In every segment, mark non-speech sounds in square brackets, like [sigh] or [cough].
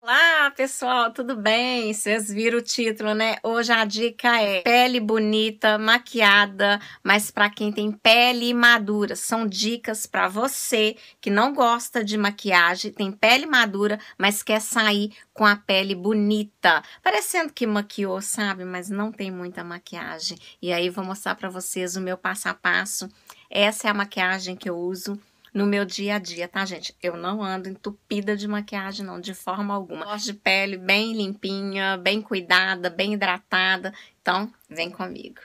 Olá, pessoal, tudo bem? Vocês viram o título, né? Hoje a dica é pele bonita, maquiada, mas para quem tem pele madura. São dicas para você que não gosta de maquiagem, tem pele madura, mas quer sair com a pele bonita, parecendo que maquiou, sabe, mas não tem muita maquiagem. E aí vou mostrar para vocês o meu passo a passo. Essa é a maquiagem que eu uso no meu dia a dia, tá, gente? Eu não ando entupida de maquiagem, não, de forma alguma. Gosto de pele bem limpinha, bem cuidada, bem hidratada. Então, vem comigo.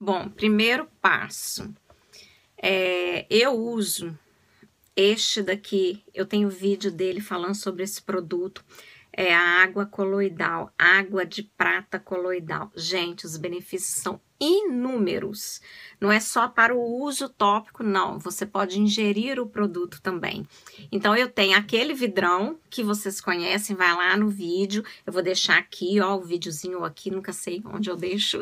Bom, primeiro passo. É, eu uso este daqui, eu tenho vídeo dele falando sobre esse produto. É a água coloidal, água de prata coloidal. Gente, os benefícios são inúmeros. Não é só para o uso tópico, não. Você pode ingerir o produto também. Então, eu tenho aquele vidrão que vocês conhecem, vai lá no vídeo. Eu vou deixar aqui, ó, o videozinho aqui, nunca sei onde eu deixo.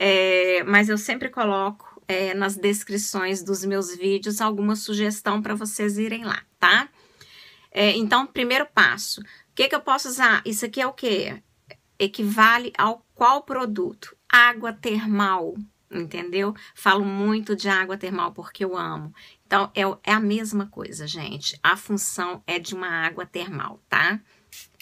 É, mas eu sempre coloco é, nas descrições dos meus vídeos alguma sugestão para vocês irem lá, tá? É, então, primeiro passo, o que, que eu posso usar? Isso aqui é o que? Equivale ao qual produto? Água termal, entendeu? Falo muito de água termal porque eu amo. Então, é, é a mesma coisa, gente. A função é de uma água termal, tá?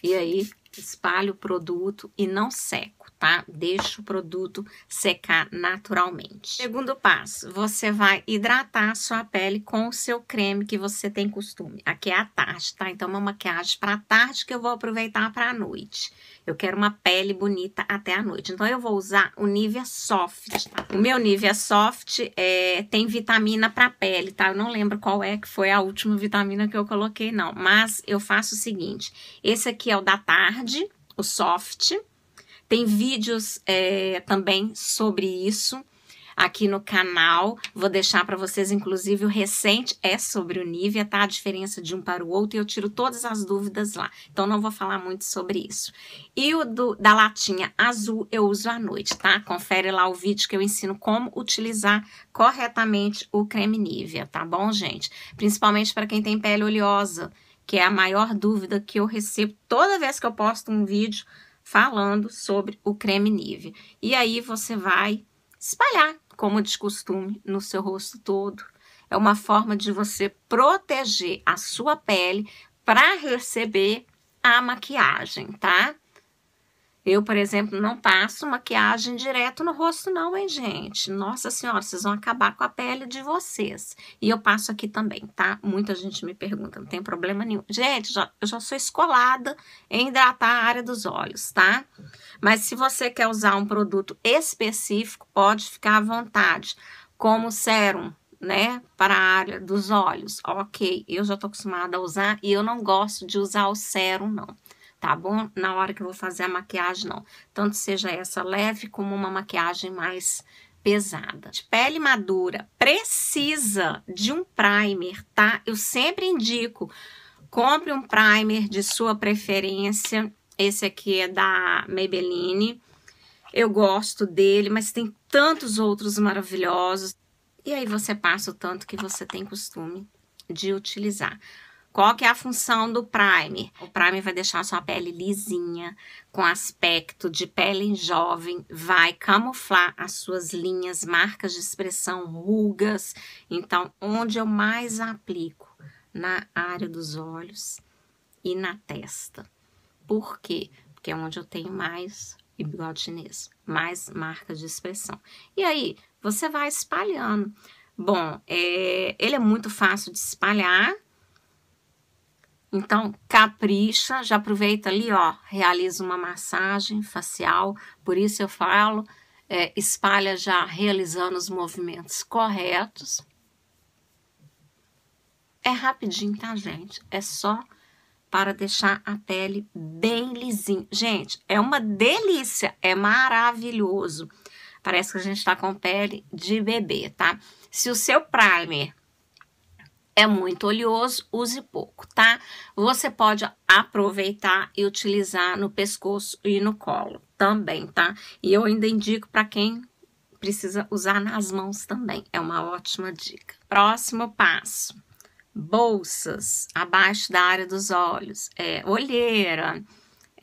E aí, espalha o produto e não seca tá? Deixa o produto secar naturalmente. Segundo passo, você vai hidratar a sua pele com o seu creme que você tem costume. Aqui é a tarde, tá? Então, é uma maquiagem para tarde que eu vou aproveitar para a noite. Eu quero uma pele bonita até a noite. Então, eu vou usar o Nivea Soft, tá? O meu Nivea Soft é, tem vitamina para pele, tá? Eu não lembro qual é que foi a última vitamina que eu coloquei, não. Mas eu faço o seguinte: esse aqui é o da tarde, o soft. Tem vídeos é, também sobre isso aqui no canal. Vou deixar para vocês, inclusive, o recente é sobre o Nivea, tá? A diferença de um para o outro e eu tiro todas as dúvidas lá. Então, não vou falar muito sobre isso. E o do, da latinha azul eu uso à noite, tá? Confere lá o vídeo que eu ensino como utilizar corretamente o creme Nivea, tá bom, gente? Principalmente para quem tem pele oleosa, que é a maior dúvida que eu recebo toda vez que eu posto um vídeo falando sobre o creme Nive. E aí você vai espalhar, como de costume, no seu rosto todo. É uma forma de você proteger a sua pele para receber a maquiagem, tá? Eu, por exemplo, não passo maquiagem direto no rosto, não, hein, gente? Nossa Senhora, vocês vão acabar com a pele de vocês. E eu passo aqui também, tá? Muita gente me pergunta, não tem problema nenhum. Gente, já, eu já sou escolada em hidratar a área dos olhos, tá? Mas se você quer usar um produto específico, pode ficar à vontade. Como sérum, né, para a área dos olhos. Ok, eu já estou acostumada a usar e eu não gosto de usar o sérum, não tá bom? Na hora que eu vou fazer a maquiagem, não. Tanto seja essa leve como uma maquiagem mais pesada. De pele madura precisa de um primer, tá? Eu sempre indico, compre um primer de sua preferência. Esse aqui é da Maybelline. Eu gosto dele, mas tem tantos outros maravilhosos. E aí você passa o tanto que você tem costume de utilizar. Qual que é a função do primer? O primer vai deixar a sua pele lisinha, com aspecto de pele jovem, vai camuflar as suas linhas, marcas de expressão, rugas. Então, onde eu mais aplico? Na área dos olhos e na testa. Por quê? Porque é onde eu tenho mais e bigode chinês, mais marcas de expressão. E aí, você vai espalhando. Bom, é, ele é muito fácil de espalhar, então, capricha, já aproveita ali, ó, realiza uma massagem facial. Por isso eu falo, é, espalha já realizando os movimentos corretos. É rapidinho, tá, gente? É só para deixar a pele bem lisinha. Gente, é uma delícia, é maravilhoso. Parece que a gente está com pele de bebê, tá? Se o seu primer é muito oleoso, use pouco, tá? Você pode aproveitar e utilizar no pescoço e no colo também, tá? E eu ainda indico para quem precisa usar nas mãos também, é uma ótima dica. Próximo passo. Bolsas abaixo da área dos olhos, é, olheira,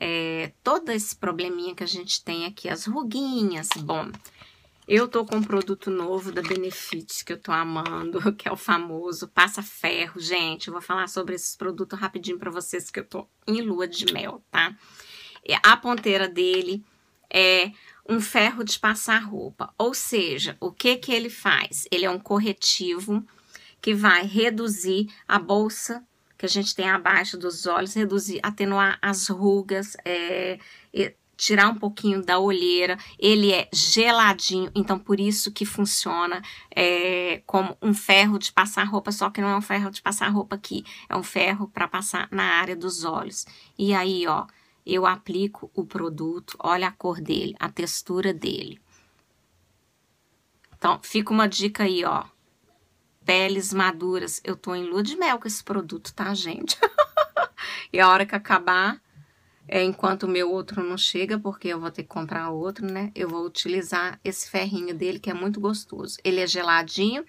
é, todo esse probleminha que a gente tem aqui, as ruguinhas. Bom, eu tô com um produto novo da Benefit que eu tô amando, [laughs] que é o famoso passa ferro. Gente, eu vou falar sobre esses produtos rapidinho para vocês que eu tô em lua de mel, tá? É, a ponteira dele é um ferro de passar roupa, ou seja, o que que ele faz? Ele é um corretivo que vai reduzir a bolsa que a gente tem abaixo dos olhos, reduzir, atenuar as rugas, é, tirar um pouquinho da olheira. Ele é geladinho, então por isso que funciona é, como um ferro de passar roupa, só que não é um ferro de passar roupa aqui, é um ferro para passar na área dos olhos. E aí, ó, eu aplico o produto, olha a cor dele, a textura dele. Então, fica uma dica aí, ó. Peles maduras. Eu tô em lua de mel com esse produto, tá, gente? [laughs] e a hora que acabar, é, enquanto o meu outro não chega, porque eu vou ter que comprar outro, né? Eu vou utilizar esse ferrinho dele, que é muito gostoso. Ele é geladinho,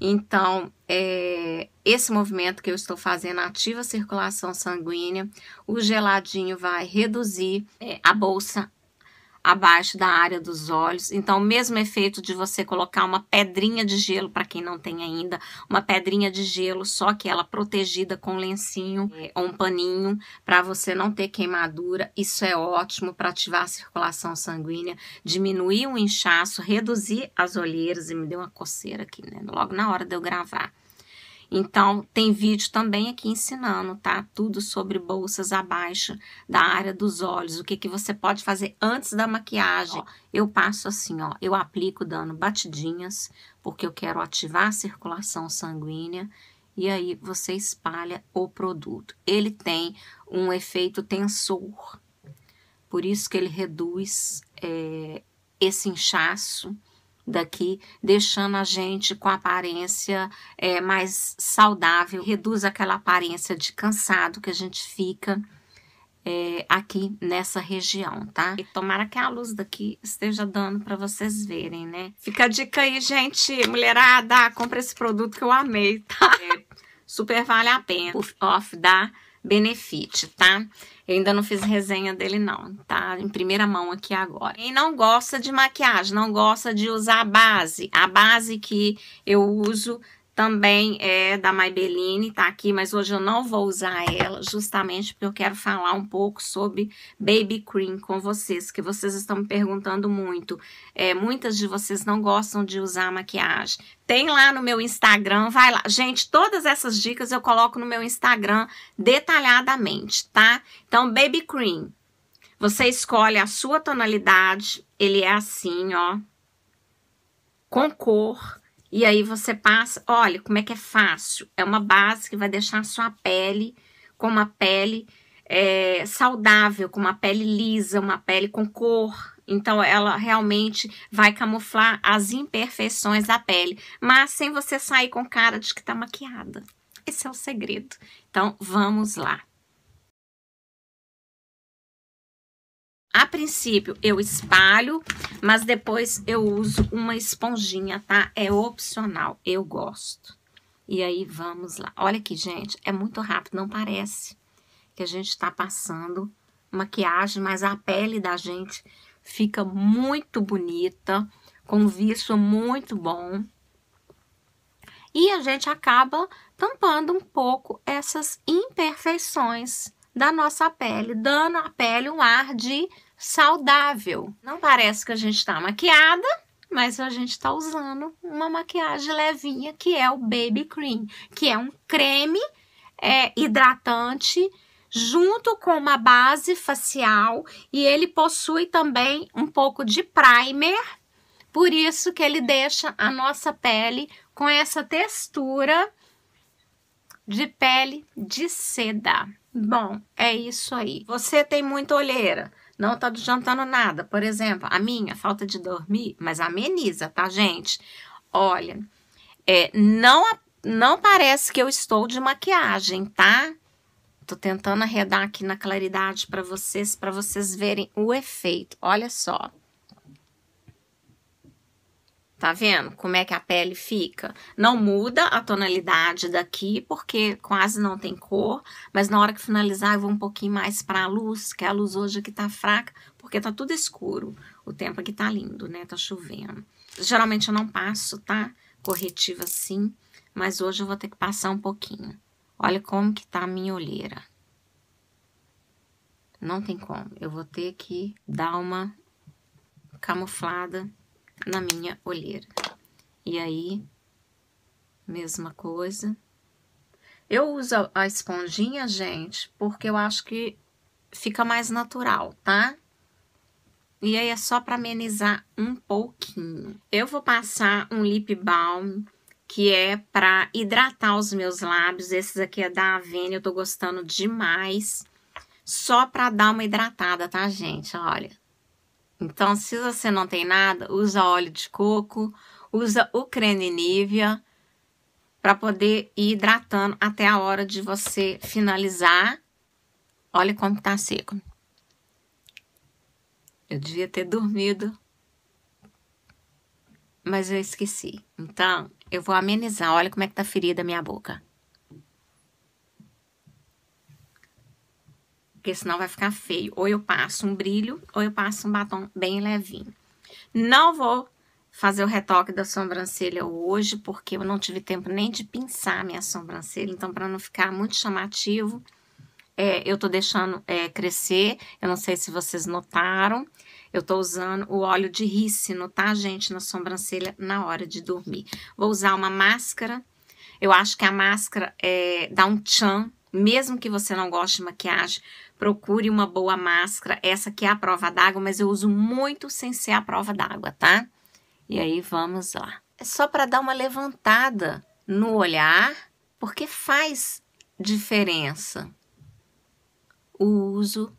então é, esse movimento que eu estou fazendo ativa a circulação sanguínea, o geladinho vai reduzir é, a bolsa abaixo da área dos olhos. Então, o mesmo efeito de você colocar uma pedrinha de gelo, para quem não tem ainda, uma pedrinha de gelo, só que ela protegida com lencinho é, ou um paninho, para você não ter queimadura. Isso é ótimo para ativar a circulação sanguínea, diminuir o inchaço, reduzir as olheiras. E me deu uma coceira aqui, né? Logo na hora de eu gravar. Então, tem vídeo também aqui ensinando, tá? Tudo sobre bolsas abaixo da área dos olhos, o que, que você pode fazer antes da maquiagem. Ó, eu passo assim, ó, eu aplico dando batidinhas, porque eu quero ativar a circulação sanguínea e aí você espalha o produto. Ele tem um efeito tensor, por isso que ele reduz é, esse inchaço daqui, deixando a gente com a aparência é, mais saudável, reduz aquela aparência de cansado que a gente fica é, aqui nessa região, tá? E tomara que a luz daqui esteja dando para vocês verem, né? Fica a dica aí, gente, mulherada, compra esse produto que eu amei, tá? É super vale a pena. Off da Benefit, tá? Eu ainda não fiz resenha dele não, tá? Em primeira mão aqui agora. Quem não gosta de maquiagem, não gosta de usar a base, a base que eu uso também é da Maybelline, tá aqui, mas hoje eu não vou usar ela, justamente porque eu quero falar um pouco sobre Baby Cream com vocês, que vocês estão me perguntando muito. É, muitas de vocês não gostam de usar maquiagem. Tem lá no meu Instagram, vai lá. Gente, todas essas dicas eu coloco no meu Instagram detalhadamente, tá? Então, Baby Cream, você escolhe a sua tonalidade, ele é assim, ó, com cor, e aí você passa, olha como é que é fácil. É uma base que vai deixar a sua pele com uma pele é, saudável, com uma pele lisa, uma pele com cor. Então ela realmente vai camuflar as imperfeições da pele, mas sem você sair com cara de que está maquiada. Esse é o segredo. Então vamos lá. A princípio eu espalho, mas depois eu uso uma esponjinha, tá? É opcional, eu gosto. E aí vamos lá. Olha aqui, gente, é muito rápido, não parece que a gente está passando maquiagem, mas a pele da gente fica muito bonita, com visto muito bom. E a gente acaba tampando um pouco essas imperfeições da nossa pele, dando à pele um ar de saudável. Não parece que a gente está maquiada, mas a gente está usando uma maquiagem levinha que é o Baby Cream, que é um creme é, hidratante junto com uma base facial e ele possui também um pouco de primer, por isso que ele deixa a nossa pele com essa textura de pele de seda. Bom, é isso aí. Você tem muita olheira? não está adiantando nada. Por exemplo, a minha falta de dormir, mas ameniza, tá, gente? Olha, é, não, não parece que eu estou de maquiagem, tá? Tô tentando arredar aqui na claridade para vocês, para vocês verem o efeito. Olha só. Tá vendo como é que a pele fica? Não muda a tonalidade daqui, porque quase não tem cor, mas na hora que finalizar eu vou um pouquinho mais para a luz, que a luz hoje aqui tá fraca, porque tá tudo escuro. O tempo aqui tá lindo, né? Tá chovendo. Geralmente eu não passo, tá? Corretivo assim, mas hoje eu vou ter que passar um pouquinho. Olha como que tá a minha olheira. Não tem como. Eu vou ter que dar uma camuflada na minha olheira. E aí, mesma coisa. Eu uso a esponjinha, gente, porque eu acho que fica mais natural, tá? E aí é só para amenizar um pouquinho. Eu vou passar um lip balm que é para hidratar os meus lábios. Esses aqui é da Avene, eu tô gostando demais. Só para dar uma hidratada, tá, gente? Olha. Então, se você não tem nada, usa óleo de coco, usa o creme Nivea para poder ir hidratando até a hora de você finalizar. Olha como tá seco. Eu devia ter dormido, mas eu esqueci. Então, eu vou amenizar. Olha como é que tá ferida a minha boca. porque senão vai ficar feio. Ou eu passo um brilho, ou eu passo um batom bem levinho. Não vou fazer o retoque da sobrancelha hoje, porque eu não tive tempo nem de pinçar minha sobrancelha, então para não ficar muito chamativo, é, eu tô deixando é, crescer, eu não sei se vocês notaram, eu tô usando o óleo de rícino, tá, gente, na sobrancelha na hora de dormir. Vou usar uma máscara, eu acho que a máscara é, dá um tchan, mesmo que você não goste de maquiagem, procure uma boa máscara. Essa aqui é a prova d'água, mas eu uso muito sem ser a prova d'água, tá? E aí vamos lá. É só para dar uma levantada no olhar, porque faz diferença o uso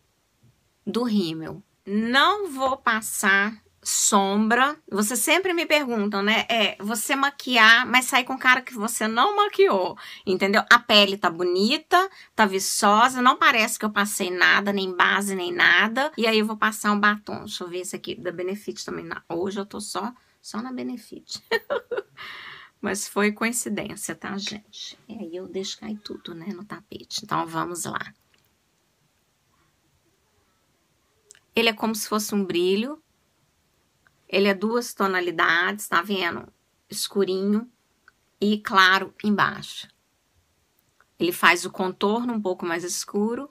do rímel. Não vou passar sombra. Você sempre me perguntam, né? É você maquiar, mas sai com cara que você não maquiou, entendeu? A pele tá bonita, tá viçosa, não parece que eu passei nada, nem base, nem nada. E aí eu vou passar um batom. Deixa eu ver esse aqui da Benefit também. hoje eu tô só, só na Benefit. [laughs] mas foi coincidência, tá, gente? E aí eu deixo cair tudo, né, no tapete. Então vamos lá. Ele é como se fosse um brilho, ele é duas tonalidades, tá vendo? Escurinho e claro embaixo. Ele faz o contorno um pouco mais escuro.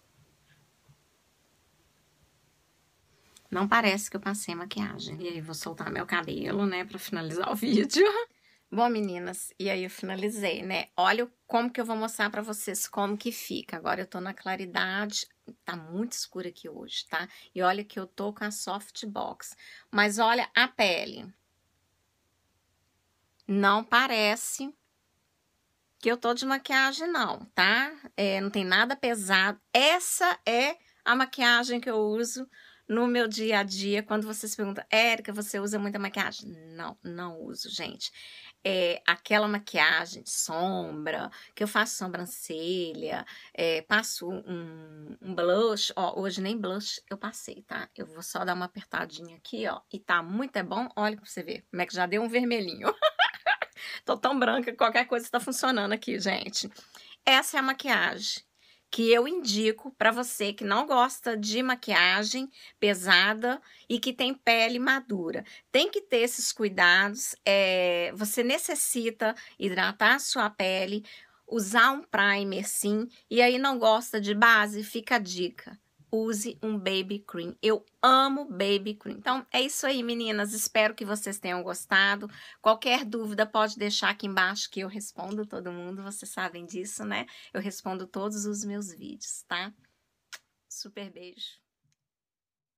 Não parece que eu passei maquiagem. E aí, vou soltar meu cabelo, né, pra finalizar o [laughs] vídeo. Bom, meninas, e aí eu finalizei, né? Olha como que eu vou mostrar pra vocês como que fica. Agora eu tô na claridade tá muito escura aqui hoje, tá? E olha que eu tô com a softbox. Mas olha a pele. Não parece que eu tô de maquiagem, não, tá? É, não tem nada pesado. Essa é a maquiagem que eu uso no meu dia a dia. Quando vocês perguntam, Érica, você usa muita maquiagem? Não, não uso, gente é, aquela maquiagem de sombra, que eu faço sobrancelha, é, passo um, um, blush, ó, hoje nem blush eu passei, tá? Eu vou só dar uma apertadinha aqui, ó, e tá muito é bom, olha pra você ver, como é que já deu um vermelhinho. [laughs] Tô tão branca que qualquer coisa tá funcionando aqui, gente. Essa é a maquiagem que eu indico para você que não gosta de maquiagem pesada e que tem pele madura. Tem que ter esses cuidados. É, você necessita hidratar a sua pele, usar um primer sim, e aí não gosta de base, fica a dica use um baby cream. Eu amo baby cream. Então é isso aí, meninas. Espero que vocês tenham gostado. Qualquer dúvida pode deixar aqui embaixo que eu respondo todo mundo. Vocês sabem disso, né? Eu respondo todos os meus vídeos, tá? Super beijo.